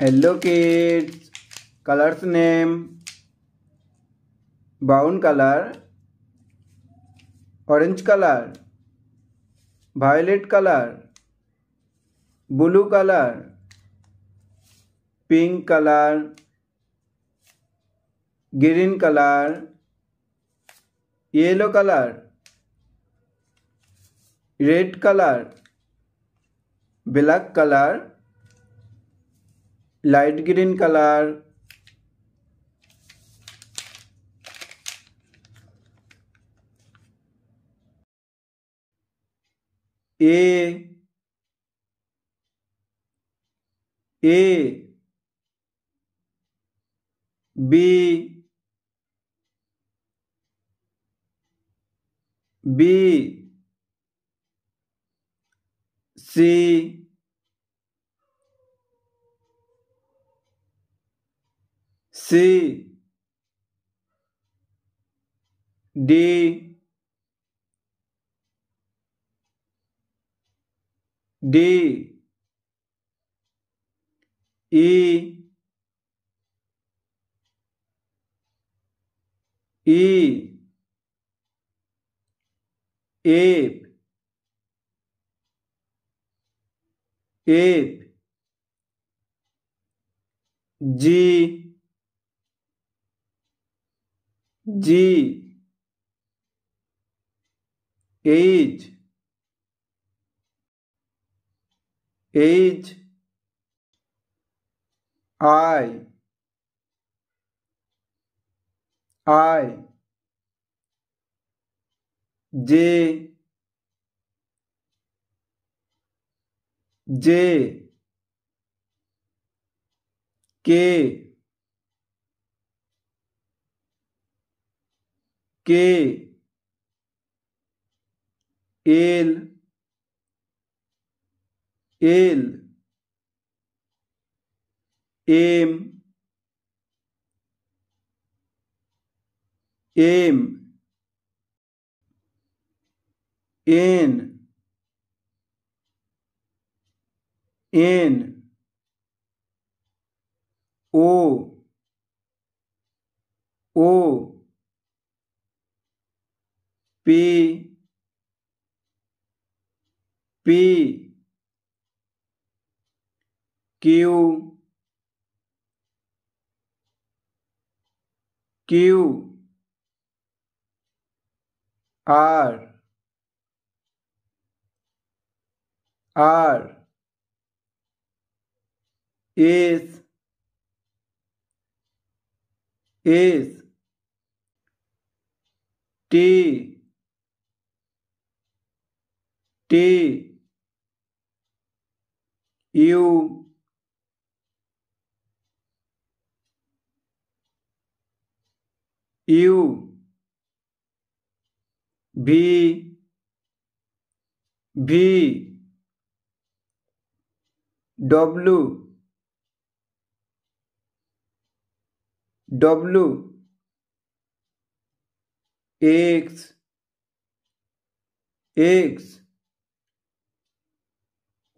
hello kids colours name brown colour orange colour violet colour blue colour pink colour green colour yellow colour red colour black colour light green color A A B B C C D D E E F F G G age age I I J J K K L L M M N N O O P P Q Q R R is is T T U U B B W W X X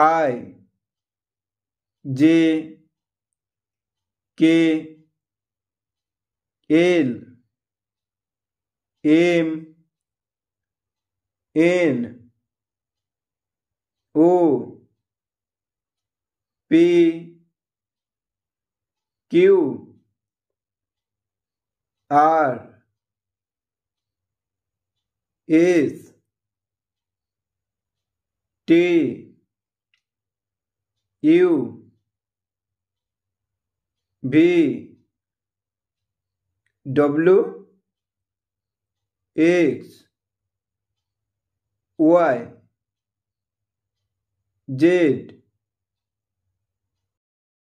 I J K L M N O P Q R S T U B W X Y Z